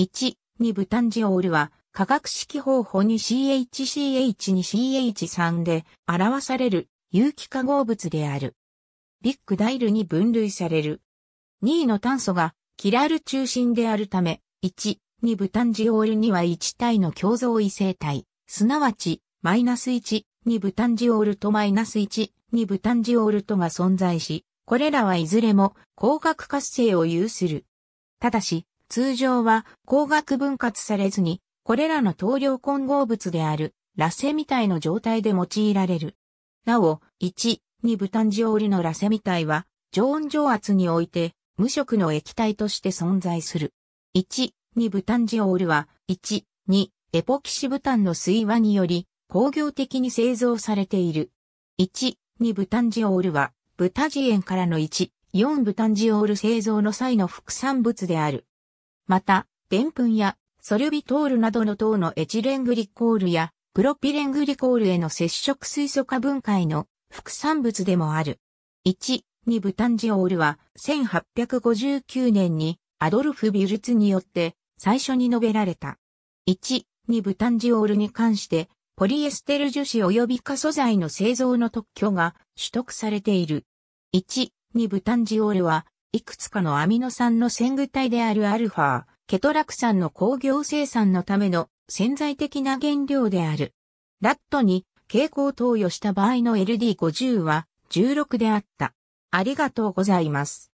1、2ブタンジオールは、化学式方法に CHCH に CH3 で表される有機化合物である。ビッグダイルに分類される。2位の炭素がキラル中心であるため、1、2ブタンジオールには1体の共造異性体、すなわち、マイナス1、2ブタンジオールとマイナス1、2ブタンジオールとが存在し、これらはいずれも光学活性を有する。ただし、通常は光学分割されずに、これらの等量混合物である、ラセミ体の状態で用いられる。なお、1、2ブタンジオールのラセミ体は、常温常圧において、無色の液体として存在する。1、2ブタンジオールは、1、2、エポキシブタンの水和により、工業的に製造されている。1、2ブタンジオールは、ブタジエンからの1、4ブタンジオール製造の際の副産物である。また、デンプンやソリュビトールなどの糖のエチレングリコールやプロピレングリコールへの接触水素化分解の副産物でもある。1、2ブタンジオールは1859年にアドルフ・ビルツによって最初に述べられた。1、2ブタンジオールに関してポリエステル樹脂及び化素材の製造の特許が取得されている。1、2ブタンジオールはいくつかのアミノ酸の先具体であるアルファ、ケトラク酸の工業生産のための潜在的な原料である。ラットに蛍光投与した場合の LD50 は16であった。ありがとうございます。